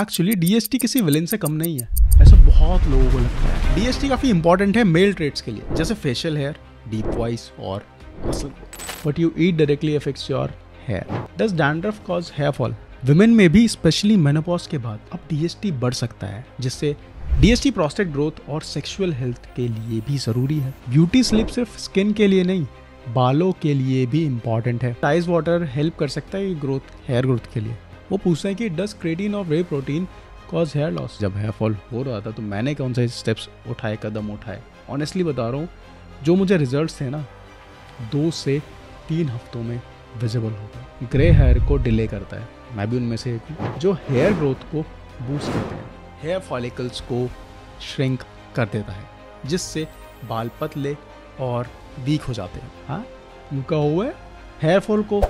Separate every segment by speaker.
Speaker 1: Actually DST किसी villain से कम नहीं है ऐसा बहुत लोगों को लगता है डीएसटी काफी इंपॉर्टेंट है मेल ट्रेड्स के लिए जैसे फेशियल हेयर डीप वॉइस और muscle but you eat directly affects your hair does dandruff cause hair fall women में भी स्पेशली मेनोपॉज के बाद अब डीएसटी बढ़ सकता है जिससे डीएसटी प्रोस्टेट ग्रोथ और सेक्सुअल हेल्थ के लिए भी जरूरी है ब्यूटी स्लिप सिर्फ स्किन के लिए नहीं बालों के लिए भी इम्पॉर्टेंट है टाइज वाटर हेल्प कर सकता है ग्रोथ हेयर ग्रोथ के लिए वो पूछते हैं कि डस क्रेटीन और whey protein cause hair loss जब हेयर फॉल हो रहा था तो मैंने कौन से स्टेप्स उठाए कदम उठाए ऑनेस्टली बता रहा हूँ जो मुझे रिजल्ट थे ना दो से तीन हफ्तों में विजिबल गए ग्रे हेयर को डिले करता है मैं भी उनमें से एक हूँ जो हेयर ग्रोथ को बूस्ट करते हैं हेयर फॉलिकल्स को श्रिंक कर देता है जिससे बाल पतले और वीक हो जाते हैं हाँ उनका हुआ हेयर फॉल को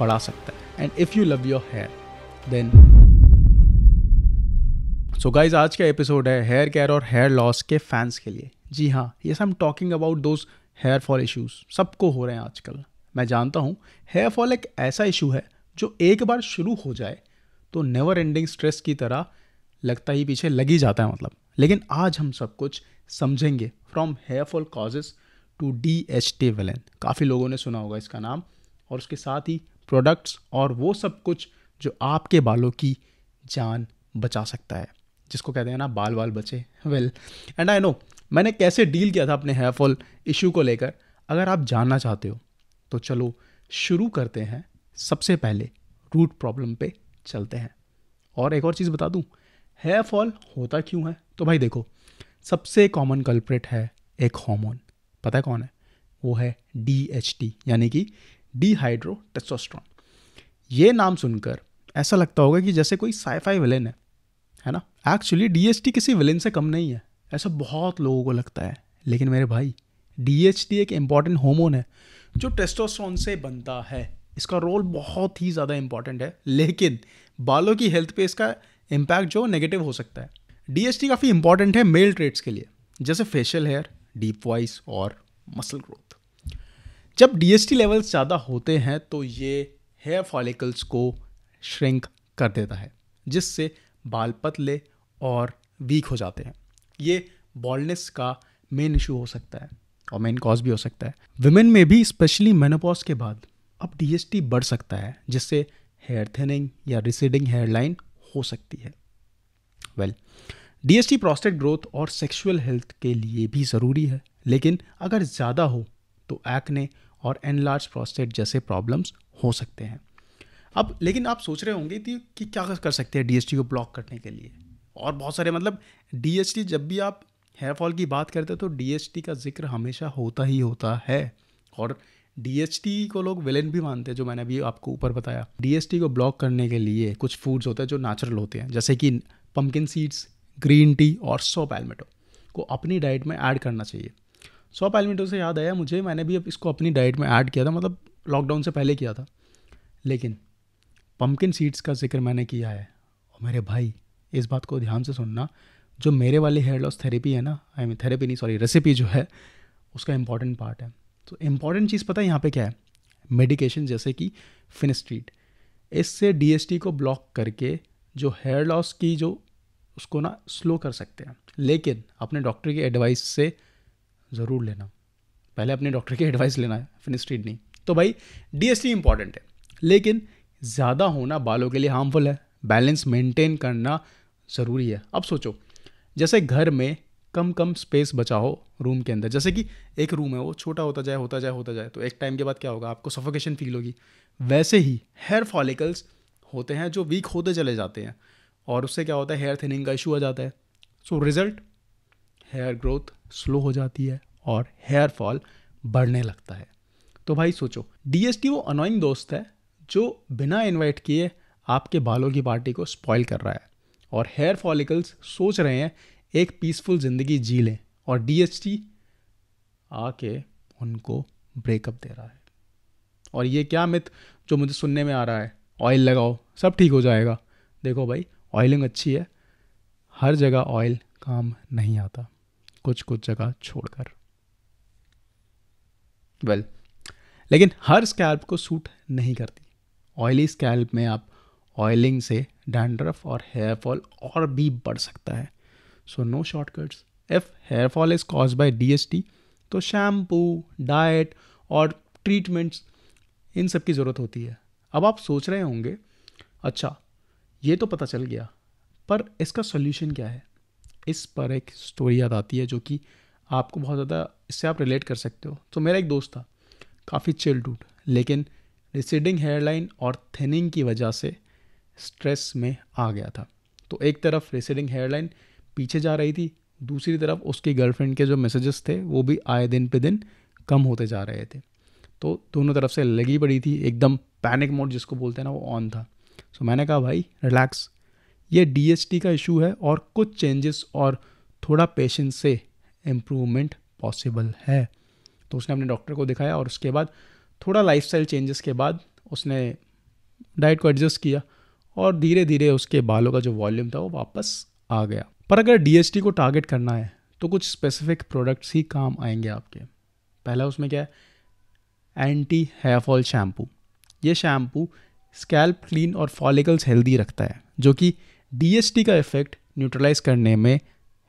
Speaker 1: बढ़ा सकता है and if you love your hair then so guys आज का एपिसोड है हेयर केयर और हेयर लॉस के फैंस के लिए जी हाँ ये सब talking about those hair fall issues सबको हो रहे हैं आजकल मैं जानता हूँ हेयर फॉल एक ऐसा इशू है जो एक बार शुरू हो जाए तो नेवर एंडिंग स्ट्रेस की तरह लगता ही पीछे लग ही जाता है मतलब लेकिन आज हम सब कुछ समझेंगे from hair fall causes to D H T वेलन काफ़ी लोगों ने सुना होगा इसका नाम और उसके साथ ही प्रोडक्ट्स और वो सब कुछ जो आपके बालों की जान बचा सकता है जिसको कहते हैं ना बाल बाल बचे वेल एंड आई नो मैंने कैसे डील किया था अपने हेयर फॉल इशू को लेकर अगर आप जानना चाहते हो तो चलो शुरू करते हैं सबसे पहले रूट प्रॉब्लम पे चलते हैं और एक और चीज़ बता दूँ हेयर फॉल होता क्यों है तो भाई देखो सबसे कॉमन कल्प्रेट है एक हॉमोन पता है कौन है वो है डी यानी कि डीहाइड्रो हाइड्रो ये नाम सुनकर ऐसा लगता होगा कि जैसे कोई साईफाई विलेन है है ना एक्चुअली डीएचटी किसी विलेन से कम नहीं है ऐसा बहुत लोगों को लगता है लेकिन मेरे भाई डीएचटी एक इम्पॉर्टेंट होमोन है जो टेस्टोस्ट्रॉन से बनता है इसका रोल बहुत ही ज़्यादा इम्पॉर्टेंट है लेकिन बालों की हेल्थ पे इसका इम्पैक्ट जो नेगेटिव हो सकता है डीएचटी काफ़ी इंपॉर्टेंट है मेल ट्रेड्स के लिए जैसे फेशियल हेयर डीप वॉइस और मसल ग्रोथ जब डीएसटी लेवल्स ज़्यादा होते हैं तो ये हेयर फॉलिकल्स को श्रिंक कर देता है जिससे बाल पतले और वीक हो जाते हैं ये बॉल्डनेस का मेन इशू हो सकता है और मेन कॉज भी हो सकता है वुमेन में भी स्पेशली मेनोपॉज के बाद अब डीएसटी बढ़ सकता है जिससे हेयर थिनिंग या रिसीडिंग हेयरलाइन हो सकती है वेल डीएसटी प्रोस्टेट ग्रोथ और सेक्सुअल हेल्थ के लिए भी ज़रूरी है लेकिन अगर ज़्यादा हो तो एक्ने और एनलार्ज प्रोस्टेट जैसे प्रॉब्लम्स हो सकते हैं अब लेकिन आप सोच रहे होंगे कि, क्या कर सकते हैं डीएसटी को ब्लॉक करने के लिए और बहुत सारे मतलब डीएसटी जब भी आप हेयरफॉल की बात करते हैं तो डीएसटी का जिक्र हमेशा होता ही होता है और डीएसटी को लोग विलेन भी मानते हैं जो मैंने अभी आपको ऊपर बताया डीएसटी को ब्लॉक करने के लिए कुछ फूड्स होते हैं जो नेचुरल होते हैं जैसे कि पम्पकिन सीड्स ग्रीन टी और सौ पैलमेटो को अपनी डाइट में ऐड करना चाहिए सौ पैलमेटो से याद आया मुझे मैंने भी अब इसको अपनी डाइट में ऐड किया था मतलब लॉकडाउन से पहले किया था लेकिन पम्पकिन सीड्स का जिक्र मैंने किया है और मेरे भाई इस बात को ध्यान से सुनना जो मेरे वाली हेयर लॉस थेरेपी है ना आई मीन थेरेपी नहीं सॉरी रेसिपी जो है उसका इंपॉर्टेंट पार्ट है तो इम्पॉर्टेंट चीज़ पता है यहाँ पे क्या है मेडिकेशन जैसे कि फिनस्ट्रीट इससे डीएसटी को ब्लॉक करके जो हेयर लॉस की जो उसको ना स्लो कर सकते हैं लेकिन अपने डॉक्टर की एडवाइस से ज़रूर लेना पहले अपने डॉक्टर की एडवाइस लेना है फिनस्ट्रीट नहीं तो भाई डीएसटी इंपॉर्टेंट है लेकिन ज़्यादा होना बालों के लिए हार्मफुल है बैलेंस मेंटेन करना ज़रूरी है अब सोचो जैसे घर में कम कम स्पेस बचाओ रूम के अंदर जैसे कि एक रूम है वो छोटा होता जाए होता जाए होता जाए तो एक टाइम के बाद क्या होगा आपको सफोकेशन फील होगी वैसे ही हेयर फॉलिकल्स होते हैं जो वीक होते चले जाते हैं और उससे क्या होता है हेयर थिनिंग का इशू आ जाता है so result hair growth slow हो जाती है और हेयर फॉल बढ़ने लगता है तो भाई सोचो डी वो अनोइंग दोस्त है जो बिना इनवाइट किए आपके बालों की पार्टी को स्पॉइल कर रहा है और हेयर फॉलिकल्स सोच रहे हैं एक पीसफुल ज़िंदगी जी लें और डी आके उनको ब्रेकअप दे रहा है और ये क्या मिथ जो मुझे सुनने में आ रहा है ऑयल लगाओ सब ठीक हो जाएगा देखो भाई ऑयलिंग अच्छी है हर जगह ऑयल काम नहीं आता कुछ कुछ जगह छोड़कर वेल well, लेकिन हर स्कैल्प को सूट नहीं करती ऑयली स्कैल्प में आप ऑयलिंग से डैंड्रफ और हेयर फॉल और भी बढ़ सकता है so no shortcuts if hair fall is cause by DST तो शैम्पू डाइट और ट्रीटमेंट्स इन सब की ज़रूरत होती है अब आप सोच रहे होंगे अच्छा ये तो पता चल गया पर इसका सोल्यूशन क्या है इस पर एक स्टोरी याद आती है जो कि आपको बहुत ज़्यादा इससे आप रिलेट कर सकते हो तो मेरा एक दोस्त था काफ़ी चिल डूड लेकिन रिसीडिंग हेयरलाइन और थिनिंग की वजह से स्ट्रेस में आ गया था तो एक तरफ रिसीडिंग हेयरलाइन पीछे जा रही थी दूसरी तरफ उसकी गर्लफ्रेंड के जो मैसेजेस थे वो भी आए दिन पे दिन कम होते जा रहे थे तो दोनों तरफ से लगी पड़ी थी एकदम पैनिक मोड जिसको बोलते हैं ना वो ऑन था सो मैंने कहा भाई रिलैक्स ये डी का इशू है और कुछ चेंजेस और थोड़ा पेशेंस से इम्प्रूवमेंट पॉसिबल है तो उसने अपने डॉक्टर को दिखाया और उसके बाद थोड़ा स्टाइल चेंजेस के बाद उसने डाइट को एडजस्ट किया और धीरे धीरे उसके बालों का जो वॉल्यूम था वो वापस आ गया पर अगर डी को टारगेट करना है तो कुछ स्पेसिफिक प्रोडक्ट्स ही काम आएंगे आपके पहला उसमें क्या है एंटी हेयर फॉल शैम्पू ये शैम्पू स्कैल्प क्लीन और फॉलिकल्स हेल्दी रखता है जो कि डी का इफेक्ट न्यूट्रलाइज करने में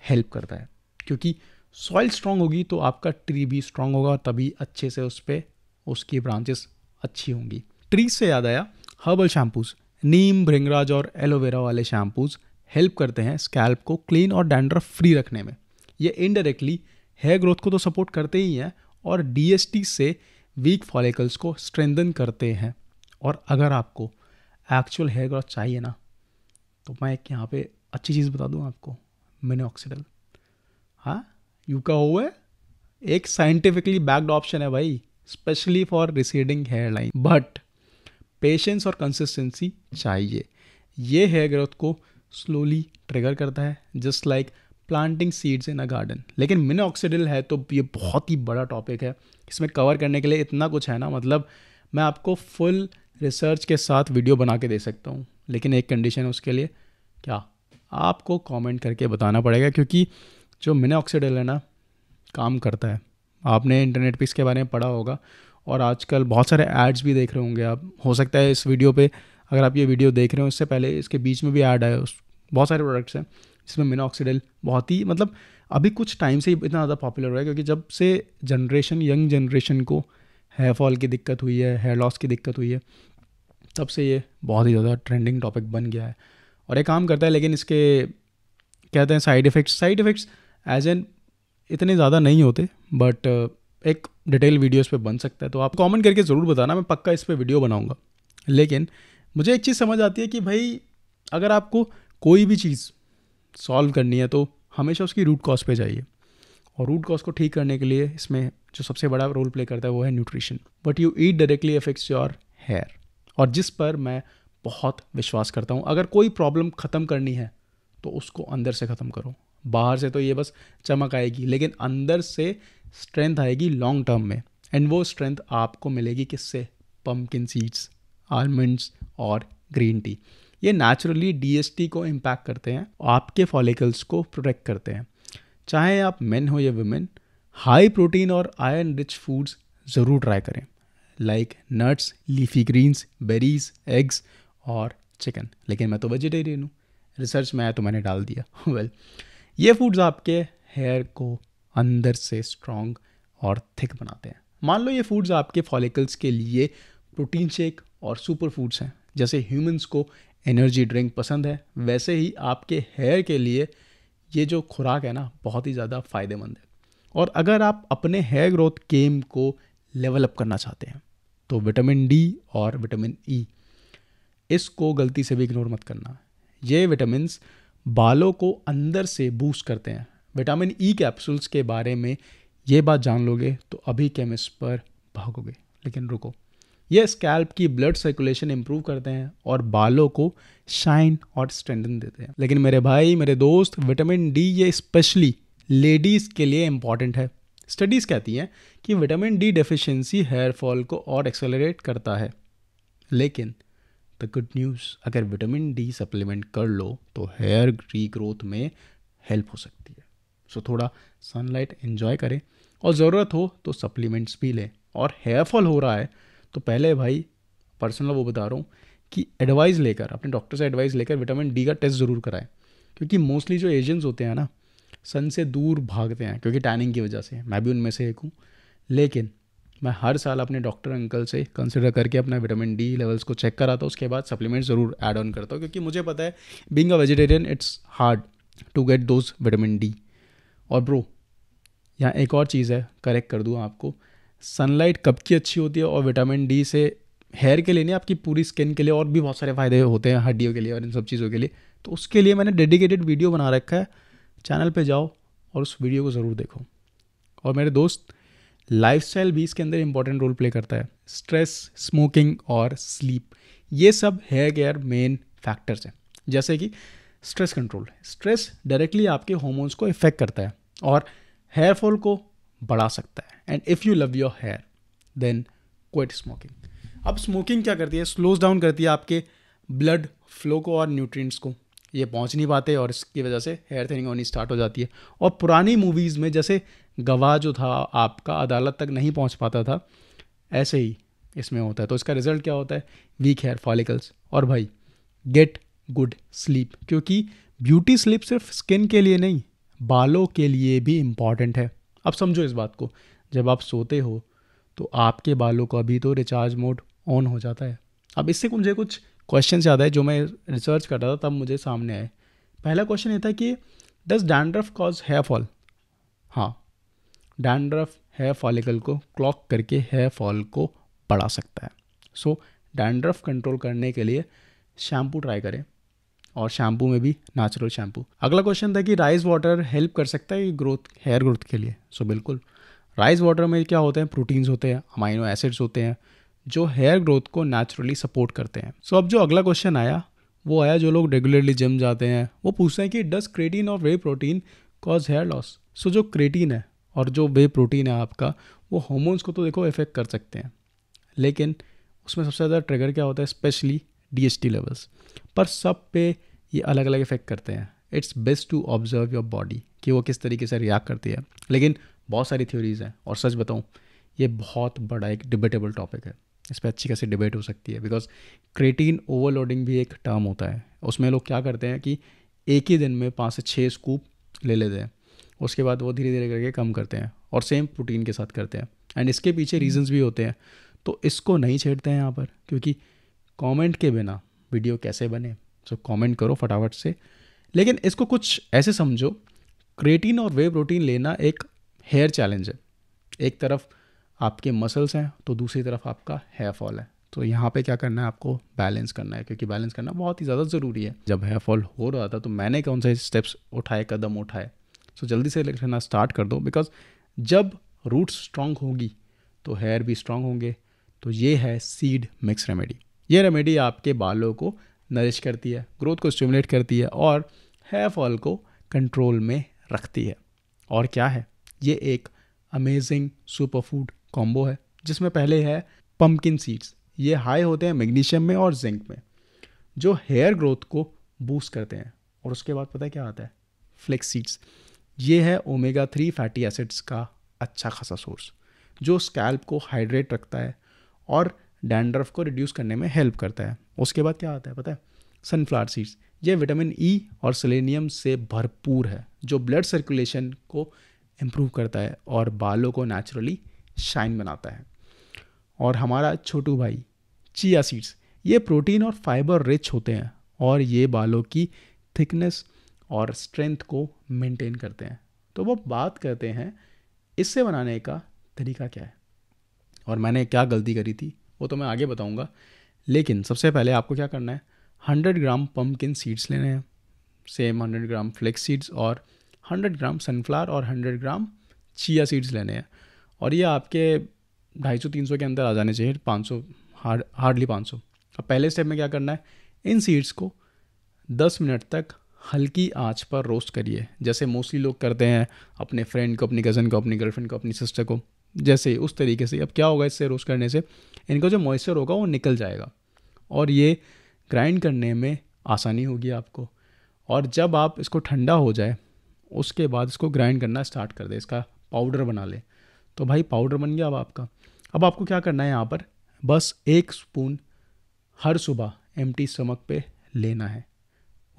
Speaker 1: हेल्प करता है क्योंकि सॉइल स्ट्रांग होगी तो आपका ट्री भी स्ट्रांग होगा तभी अच्छे से उस पर उसकी ब्रांचेस अच्छी होंगी ट्रीज से याद आया हर्बल शैम्पूज़ नीम भृंगराज और एलोवेरा वाले शैम्पूज़ हेल्प करते हैं स्कैल्प को क्लीन और डैंड्रफ फ्री रखने में ये इनडायरेक्टली हेयर ग्रोथ को तो सपोर्ट करते ही हैं और डी से वीक फॉलिकल्स को स्ट्रेंदन करते हैं और अगर आपको एक्चुअल हेयर ग्रोथ चाहिए ना तो मैं एक यहाँ पे अच्छी चीज़ बता दूँ आपको मिनोक्सीडल हाँ यू का हो है एक साइंटिफिकली बैक्ड ऑप्शन है भाई specially for receding hair line but patience और कंसिस्टेंसी चाहिए ये हेयर ग्रोथ को स्लोली ट्रिगर करता है just like planting seeds in a garden लेकिन मिनोक्सीडिल है तो ये बहुत ही बड़ा टॉपिक है इसमें कवर करने के लिए इतना कुछ है ना मतलब मैं आपको फुल रिसर्च के साथ वीडियो बना के दे सकता हूँ लेकिन एक कंडीशन है उसके लिए क्या आपको कमेंट करके बताना पड़ेगा क्योंकि जो मिनोक्सीडिल है ना काम करता है आपने इंटरनेट पिक्स इसके बारे में पढ़ा होगा और आजकल बहुत सारे एड्स भी देख रहे होंगे आप हो सकता है इस वीडियो पे अगर आप ये वीडियो देख रहे हो इससे पहले इसके बीच में भी ऐड उस बहुत सारे प्रोडक्ट्स हैं जिसमें मिनोक्सीडल बहुत ही मतलब अभी कुछ टाइम से ही इतना ज़्यादा पॉपुलर हुआ है क्योंकि जब से जनरेशन यंग जनरेशन को हेयर फॉल की दिक्कत हुई है हेयर लॉस की दिक्कत हुई है तब से ये बहुत ही ज़्यादा ट्रेंडिंग टॉपिक बन गया है और ये काम करता है लेकिन इसके कहते हैं side effects side effects as an इतने ज़्यादा नहीं होते बट uh, एक डिटेल वीडियो इस पर बन सकता है तो आप कमेंट करके ज़रूर बताना मैं पक्का इस पर वीडियो बनाऊँगा लेकिन मुझे एक चीज़ समझ आती है कि भाई अगर आपको कोई भी चीज़ सॉल्व करनी है तो हमेशा उसकी रूट कॉज पे जाइए और रूट कॉज को ठीक करने के लिए इसमें जो सबसे बड़ा रोल प्ले करता है वो है nutrition but you eat directly affects your hair और जिस पर मैं बहुत विश्वास करता हूँ अगर कोई प्रॉब्लम ख़त्म करनी है तो उसको अंदर से ख़त्म करो बाहर से तो ये बस चमक आएगी लेकिन अंदर से स्ट्रेंथ आएगी लॉन्ग टर्म में एंड वो स्ट्रेंथ आपको मिलेगी किससे पम्पकिन सीड्स आलमंड्स और ग्रीन टी ये नेचुरली डीएसटी को इम्पैक्ट करते हैं आपके फॉलिकल्स को प्रोटेक्ट करते हैं चाहे आप मेन हो या वुमेन हाई प्रोटीन और आयरन रिच फूड्स ज़रूर ट्राई करें like nuts leafy greens berries eggs और चिकन लेकिन मैं तो वेजिटेरियन हूँ रिसर्च में आया तो मैंने डाल दिया वेल well, ये फूड्स आपके हेयर को अंदर से स्ट्रॉन्ग और थिक बनाते हैं मान लो ये फूड्स आपके फॉलिकल्स के लिए प्रोटीन शेक और सुपर फूड्स हैं जैसे ह्यूमंस को एनर्जी ड्रिंक पसंद है वैसे ही आपके हेयर के लिए ये जो खुराक है ना बहुत ही ज़्यादा फ़ायदेमंद है और अगर आप अपने हेयर ग्रोथ गेम को लेवल अप करना चाहते हैं तो विटामिन डी और विटामिन ई e, इसको गलती से भी इग्नोर मत करना ये विटामिनस बालों को अंदर से बूस्ट करते हैं विटामिन ई e कैप्सूल्स के बारे में ये बात जान लोगे तो अभी केमिस्ट पर भागोगे लेकिन रुको ये स्कैल्प की ब्लड सर्कुलेशन इम्प्रूव करते हैं और बालों को शाइन और स्ट्रेंथन देते हैं लेकिन मेरे भाई मेरे दोस्त विटामिन डी ये स्पेशली लेडीज़ के लिए इम्पॉर्टेंट है स्टडीज़ कहती हैं कि vitamin D deficiency hair fall को और एक्सेलरेट करता है लेकिन द गुड न्यूज़ अगर विटामिन डी सप्लीमेंट कर लो तो हेयर रीग्रोथ में हेल्प हो सकती है सो so, थोड़ा सनलाइट इन्जॉय करें और ज़रूरत हो तो सप्लीमेंट्स भी लें और हेयर फॉल हो रहा है तो पहले भाई पर्सनल वो बता रहा हूँ कि एडवाइस लेकर अपने डॉक्टर से एडवाइस लेकर विटामिन डी का टेस्ट ज़रूर कराएं क्योंकि मोस्टली जो एजेंट्स होते हैं ना सन से दूर भागते हैं क्योंकि टैनिंग की वजह से मैं भी उनमें से एक हूँ लेकिन मैं हर साल अपने डॉक्टर अंकल से कंसिडर करके अपना विटामिन डी लेवल्स को चेक कराता हूँ उसके बाद सप्लीमेंट ज़रूर एड ऑन करता हूँ क्योंकि मुझे पता है being a vegetarian it's hard to get those vitamin D और ब्रो यहाँ एक और चीज़ है करेक्ट कर दूँ आपको सनलाइट कब की अच्छी होती है और विटामिन डी से हेयर के लिए नहीं आपकी पूरी स्किन के लिए और भी बहुत सारे फ़ायदे होते हैं हड्डियों के लिए और इन सब चीज़ों के लिए तो उसके लिए मैंने डेडिकेटेड वीडियो बना रखा है चैनल पे जाओ और उस वीडियो को ज़रूर देखो और मेरे दोस्त स्टाइल भी इसके अंदर इंपॉर्टेंट रोल प्ले करता है स्ट्रेस स्मोकिंग और स्लीप ये सब हेयर केयर मेन फैक्टर्स हैं जैसे कि स्ट्रेस कंट्रोल स्ट्रेस डायरेक्टली आपके हॉर्मोन्स को इफेक्ट करता है और हेयर फॉल को बढ़ा सकता है and if you love your hair then quit smoking अब स्मोकिंग क्या करती है स्लोज डाउन करती है आपके ब्लड फ्लो को और न्यूट्रिएंट्स को ये पहुंच नहीं पाते और इसकी वजह से हेयर थिनिंग होनी स्टार्ट हो जाती है और पुरानी मूवीज़ में जैसे गवाह जो था आपका अदालत तक नहीं पहुंच पाता था ऐसे ही इसमें होता है तो इसका रिजल्ट क्या होता है वीक हेयर फॉलिकल्स और भाई गेट गुड स्लीप क्योंकि ब्यूटी स्लीप सिर्फ स्किन के लिए नहीं बालों के लिए भी इम्पॉर्टेंट है अब समझो इस बात को जब आप सोते हो तो आपके बालों का अभी तो रिचार्ज मोड ऑन हो जाता है अब इससे मुझे कुछ क्वेश्चन याद है जो मैं रिसर्च कर रहा था तब मुझे सामने आए पहला क्वेश्चन ये था कि does dandruff cause hair fall हाँ डैंड्रफ हेयर फॉलिकल को क्लॉक करके हेयर फॉल को बढ़ा सकता है सो डैंड्रफ कंट्रोल करने के लिए शैम्पू ट्राई करें और शैम्पू में भी नेचुरल शैम्पू अगला क्वेश्चन था कि राइस वाटर हेल्प कर सकता है ग्रोथ हेयर ग्रोथ के लिए सो so, बिल्कुल राइस वाटर में क्या होते हैं प्रोटीन्स होते हैं अमाइनो एसिड्स होते हैं जो हेयर ग्रोथ को नेचुरली सपोर्ट करते हैं सो so, अब जो अगला क्वेश्चन आया वो आया जो लोग रेगुलरली जिम जाते हैं वो पूछते हैं कि डस क्रेटीन और whey protein cause hair loss so जो क्रेटीन है और जो वे प्रोटीन है आपका वो हॉर्मोन्स को तो देखो इफेक्ट कर सकते हैं लेकिन उसमें सबसे ज़्यादा ट्रिगर क्या होता है स्पेशली डी लेवल्स पर सब पे ये अलग अलग इफेक्ट करते हैं it's best to observe your body कि वो किस तरीके से रिएक्ट करती है लेकिन बहुत सारी थ्योरीज हैं और सच बताऊँ ये बहुत बड़ा एक डिबेटेबल टॉपिक है इस पर अच्छी खासी डिबेट हो सकती है बिकॉज क्रेटीन ओवरलोडिंग भी एक टर्म होता है उसमें लोग क्या करते हैं कि एक ही दिन में पाँच से छः स्कूप ले लेते हैं उसके बाद वो धीरे धीरे करके कम करते हैं और सेम प्रोटीन के साथ करते हैं एंड इसके पीछे रीजंस हम्म। भी होते हैं तो इसको नहीं छेड़ते हैं यहाँ पर क्योंकि कमेंट के बिना वीडियो कैसे बने सो so, कमेंट करो फटाफट से लेकिन इसको कुछ ऐसे समझो क्रेटीन और वे प्रोटीन लेना एक हेयर चैलेंज है एक तरफ आपके मसल्स हैं तो दूसरी तरफ आपका हेयर फॉल है तो यहाँ पे क्या करना है आपको बैलेंस करना है क्योंकि बैलेंस करना बहुत ही ज़्यादा ज़रूरी है जब हेयर फॉल हो रहा था तो मैंने कौन से स्टेप्स उठाए कदम उठाए सो जल्दी से लिखना स्टार्ट कर दो बिकॉज जब रूट्स स्ट्रांग होगी तो हेयर भी स्ट्रांग होंगे तो ये है सीड मिक्स रेमेडी ये रेमेडी आपके बालों को नरिश करती है ग्रोथ को स्टिमुलेट करती है और हेयर फॉल को कंट्रोल में रखती है और क्या है ये एक अमेजिंग सुपर फूड कॉम्बो है जिसमें पहले है पम्पकिन सीड्स ये हाई होते हैं मैग्नीशियम में और जिंक में जो हेयर ग्रोथ को बूस्ट करते हैं और उसके बाद पता है क्या आता है फ्लेक्स सीड्स ये है ओमेगा थ्री फैटी एसिड्स का अच्छा खासा सोर्स जो स्कैल्प को हाइड्रेट रखता है और डैंड्रफ को रिड्यूस करने में हेल्प करता है उसके बाद क्या आता है पता है सनफ्लावर सीड्स ये विटामिन ई e और सेलेनियम से भरपूर है जो ब्लड सर्कुलेशन को इम्प्रूव करता है और बालों को नेचुरली शाइन बनाता है और हमारा छोटू भाई चिया सीड्स ये प्रोटीन और फाइबर रिच होते हैं और ये बालों की थिकनेस और स्ट्रेंथ को मेंटेन करते हैं तो वो बात करते हैं इससे बनाने का तरीका क्या है और मैंने क्या गलती करी थी वो तो मैं आगे बताऊंगा लेकिन सबसे पहले आपको क्या करना है हंड्रेड ग्राम पम्पकिन सीड्स लेने हैं same hundred gram flax seeds और हंड्रेड ग्राम सनफ्लावर और हंड्रेड ग्राम चिया सीड्स लेने हैं और ये आपके ढाई सौ तीन सौ के अंदर आ जाने चाहिए पाँच सौ हार्ड हार्डली पाँच सौ अब पहले स्टेप में क्या करना है इन सीड्स को दस मिनट तक हल्की आंच पर रोस्ट करिए जैसे मोस्टली लोग करते हैं अपने फ्रेंड को अपनी कज़न को अपनी गर्लफ्रेंड को अपनी सिस्टर को जैसे उस तरीके से अब क्या होगा इससे रोस्ट करने से इनका जो मॉइस्चर होगा वो निकल जाएगा और ये ग्राइंड करने में आसानी होगी आपको और जब आप इसको ठंडा हो जाए उसके बाद इसको ग्राइंड करना स्टार्ट कर दे इसका पाउडर बना लें तो भाई पाउडर बन गया अब आपका अब आपको क्या करना है यहाँ पर बस एक स्पून हर सुबह एम टी स्टमक पर लेना है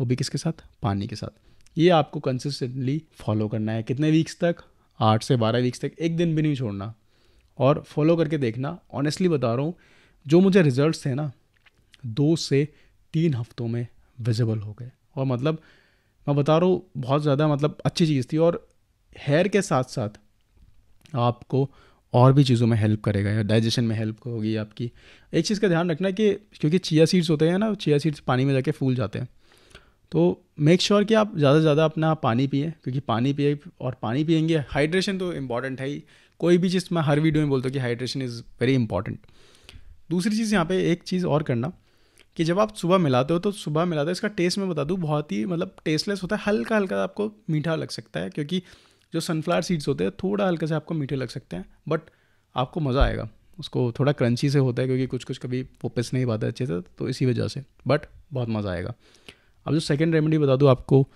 Speaker 1: वो भी किसके साथ पानी के साथ ये आपको कंसिस्टेंटली फॉलो करना है कितने वीक्स तक आठ से बारह वीक्स तक एक दिन भी नहीं छोड़ना और फॉलो करके देखना ऑनेस्टली बता रहा हूँ जो मुझे रिजल्ट थे ना दो से तीन हफ्तों में विजिबल हो गए और मतलब मैं बता रहा हूँ बहुत ज़्यादा मतलब अच्छी चीज़ थी और हेयर के साथ साथ आपको और भी चीज़ों में हेल्प करेगा या डाइजेशन में हेल्प होगी आपकी एक चीज़ का ध्यान रखना कि क्योंकि चिया सीड्स होते हैं ना चिया सीड्स पानी में जाके फूल जाते हैं तो मेक श्योर sure कि आप ज़्यादा से ज़्यादा अपना पानी पिए क्योंकि पानी पिए और पानी पियेंगे हाइड्रेशन तो इम्पॉर्टेंट है ही कोई भी चीज़ मैं हर वीडियो में बोलता हूँ कि हाइड्रेशन इज़ वेरी इंपॉर्टेंट दूसरी चीज़ यहाँ पे एक चीज़ और करना कि जब आप सुबह मिलाते हो तो सुबह मिलाते हो इसका टेस्ट मैं बता दूँ बहुत ही मतलब टेस्टलेस होता है हल्का हल्का आपको मीठा लग सकता है क्योंकि जो सनफ्लावर सीड्स होते हैं थोड़ा हल्का से आपको मीठे लग सकते हैं बट आपको मज़ा आएगा उसको थोड़ा क्रंची से होता है क्योंकि कुछ कुछ कभी वो पिस नहीं पाता अच्छे से तो इसी वजह से बट बहुत मज़ा आएगा अब जो सेकेंड रेमेडी बता दूँ आपको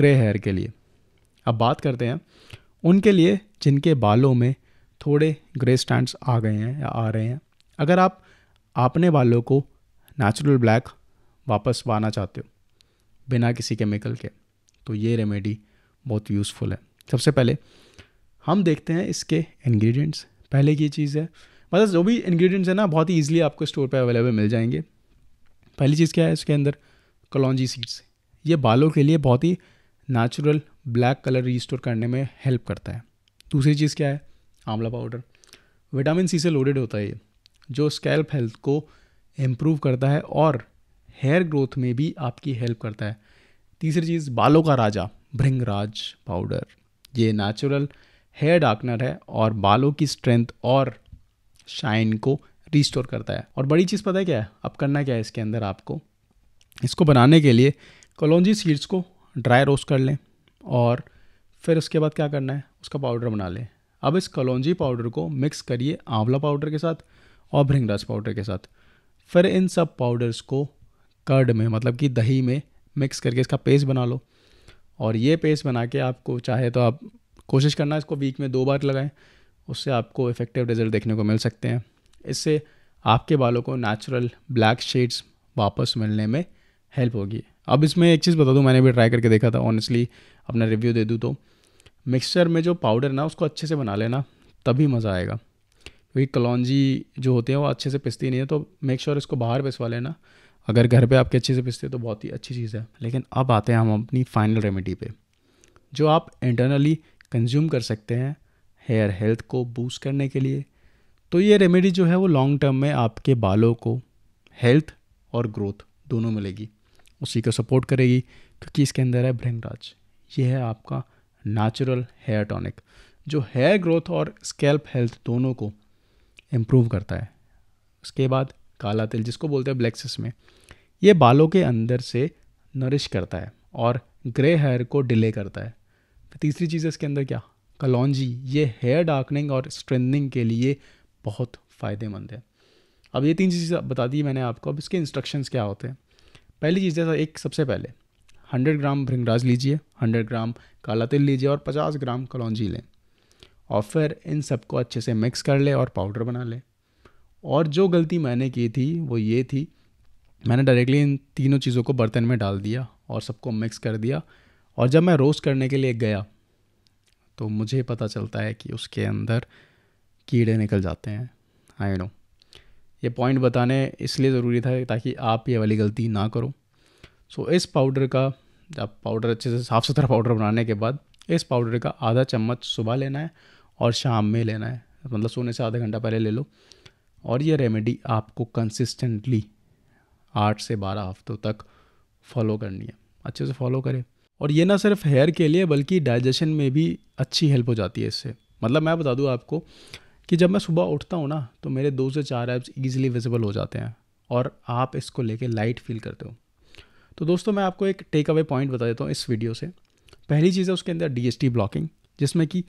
Speaker 1: ग्रे हेयर के लिए अब बात करते हैं उनके लिए जिनके बालों में थोड़े ग्रे स्टैंड्स आ गए हैं या आ रहे हैं अगर आप आपने बालों को नेचुरल ब्लैक वापस पाना चाहते हो बिना किसी केमिकल के तो ये रेमेडी बहुत यूज़फुल है सबसे पहले हम देखते हैं इसके इन्ग्रीडियंट्स पहले की चीज़ है मतलब जो भी इन्ग्रीडियंट्स है ना बहुत ही ईजिली आपको स्टोर पर अवेलेबल मिल जाएंगे पहली चीज़ क्या है इसके अंदर कलौजी सीड्स ये बालों के लिए बहुत ही नेचुरल ब्लैक कलर रिस्टोर करने में हेल्प करता है दूसरी चीज़ क्या है आंवला पाउडर विटामिन सी से लोडेड होता है ये जो स्कैल्प हेल्थ को इम्प्रूव करता है और हेयर ग्रोथ में भी आपकी हेल्प करता है तीसरी चीज़ बालों का राजा भृंगराज पाउडर ये नेचुरल हेयर डार्कनर है और बालों की स्ट्रेंथ और शाइन को रिस्टोर करता है और बड़ी चीज़ पता है क्या है अब करना क्या है इसके अंदर आपको इसको बनाने के लिए कलौजी सीड्स को ड्राई रोस्ट कर लें और फिर उसके बाद क्या करना है उसका पाउडर बना लें अब इस कलौजी पाउडर को मिक्स करिए आंवला पाउडर के साथ और भृंगराज पाउडर के साथ फिर इन सब पाउडर्स को कर्ड में मतलब कि दही में मिक्स करके इसका पेस्ट बना लो और ये पेस्ट बना के आपको चाहे तो आप कोशिश करना इसको वीक में दो बार लगाएं उससे आपको इफ़ेक्टिव रिजल्ट देखने को मिल सकते हैं इससे आपके बालों को नेचुरल ब्लैक शेड्स वापस मिलने में हेल्प होगी अब इसमें एक चीज़ बता दूँ मैंने भी ट्राई करके देखा था ऑनेस्टली अपना रिव्यू दे दूँ तो मिक्सचर में जो पाउडर ना उसको अच्छे से बना लेना तभी मज़ा आएगा क्योंकि कलौजी जो होते हैं वो अच्छे से पिसती नहीं है तो मेक श्योर sure इसको बाहर पिसवा लेना अगर घर पे आपके अच्छे से पिसते हो तो बहुत ही अच्छी चीज़ है लेकिन अब आते हैं हम अपनी फाइनल रेमेडी पे जो आप इंटरनली कंज्यूम कर सकते हैं हेयर हेल्थ को बूस्ट करने के लिए तो ये रेमेडी जो है वो लॉन्ग टर्म में आपके बालों को हेल्थ और ग्रोथ दोनों मिलेगी उसी को सपोर्ट करेगी क्योंकि इसके अंदर है ब्रेंगराज ये है आपका नेचुरल हेयर टॉनिक जो हेयर ग्रोथ और स्कैल्प हेल्थ दोनों को इम्प्रूव करता है उसके बाद काला तिल जिसको बोलते हैं ब्लैक्सिस में ये बालों के अंदर से नरिश करता है और ग्रे हेयर को डिले करता है तीसरी चीज़ इसके अंदर क्या कलौजी ये हेयर डार्कनिंग और स्ट्रेंथनिंग के लिए बहुत फ़ायदेमंद है अब ये तीन चीज़ें बता दी मैंने आपको अब इसके इंस्ट्रक्शंस क्या होते हैं पहली चीज़ जैसा एक सबसे पहले 100 ग्राम भृंगराज लीजिए 100 ग्राम काला तिल लीजिए और 50 ग्राम कलौजी लें और फिर इन सबको अच्छे से मिक्स कर लें और पाउडर बना लें और जो गलती मैंने की थी वो ये थी मैंने डायरेक्टली इन तीनों चीज़ों को बर्तन में डाल दिया और सबको मिक्स कर दिया और जब मैं रोस्ट करने के लिए गया तो मुझे पता चलता है कि उसके अंदर कीड़े निकल जाते हैं आई नो ये पॉइंट बताने इसलिए ज़रूरी था ताकि आप ये वाली गलती ना करो सो इस पाउडर का जब पाउडर अच्छे से साफ़ सुथरा पाउडर बनाने के बाद इस पाउडर का आधा चम्मच सुबह लेना है और शाम में लेना है मतलब सोने से आधा घंटा पहले ले लो और ये रेमेडी आपको कंसिस्टेंटली आठ से बारह हफ्तों तक फॉलो करनी है अच्छे से फॉलो करें और ये ना सिर्फ हेयर के लिए बल्कि डाइजेशन में भी अच्छी हेल्प हो जाती है इससे मतलब मैं बता दूँ आपको कि जब मैं सुबह उठता हूँ ना तो मेरे दो से चार ऐप्स ईजिली विजिबल हो जाते हैं और आप इसको लेके लाइट फील करते हो तो दोस्तों मैं आपको एक टेक अवे पॉइंट बता देता हूँ इस वीडियो से पहली चीज़ है उसके अंदर डी ब्लॉकिंग जिसमें कि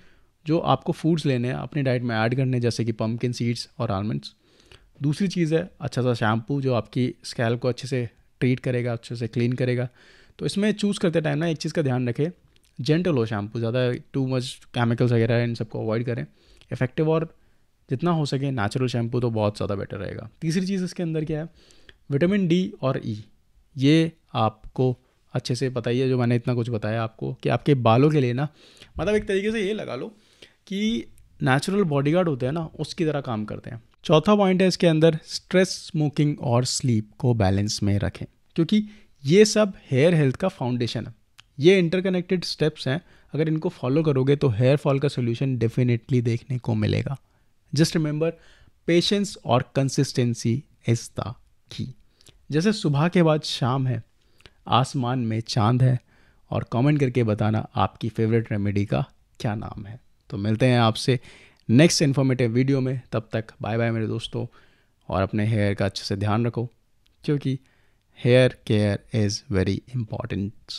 Speaker 1: जो आपको फूड्स लेने हैं अपनी डाइट में ऐड करने जैसे कि पम्पकिन सीड्स और आलमंड्स दूसरी चीज़ है अच्छा सा शैम्पू जो आपकी स्कैल को अच्छे से ट्रीट करेगा अच्छे से क्लीन करेगा तो इसमें चूज़ करते टाइम ना एक चीज़ का ध्यान रखें जेंटल हो शैम्पू ज़्यादा टू मच केमिकल्स वगैरह इन सबको अवॉइड करें इफेक्टिव और जितना हो सके नेचुरल शैम्पू तो बहुत ज़्यादा बेटर रहेगा तीसरी चीज़ इसके अंदर क्या है विटामिन डी और ई e, ये आपको अच्छे से पता ही है जो मैंने इतना कुछ बताया आपको कि आपके बालों के लिए ना मतलब एक तरीके से ये लगा लो कि नेचुरल बॉडीगार्ड होते हैं ना उसकी तरह काम करते हैं चौथा पॉइंट है इसके अंदर स्ट्रेस स्मोकिंग और स्लीप को बैलेंस में रखें क्योंकि ये सब हेयर हेल्थ का फाउंडेशन है ये इंटरकनेक्टेड स्टेप्स हैं अगर इनको फॉलो करोगे तो हेयर फॉल का सोल्यूशन डेफिनेटली देखने को मिलेगा जस्ट रिमेंबर पेशेंस और कंसिस्टेंसी इस की जैसे सुबह के बाद शाम है आसमान में चांद है और कमेंट करके बताना आपकी फेवरेट रेमेडी का क्या नाम है तो मिलते हैं आपसे नेक्स्ट इन्फॉर्मेटिव वीडियो में तब तक बाय बाय मेरे दोस्तों और अपने हेयर का अच्छे से ध्यान रखो क्योंकि hair care is very important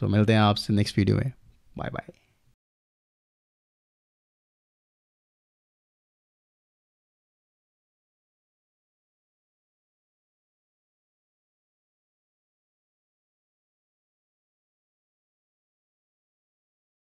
Speaker 1: so मिलते हैं आपसे नेक्स्ट वीडियो में बाय बाय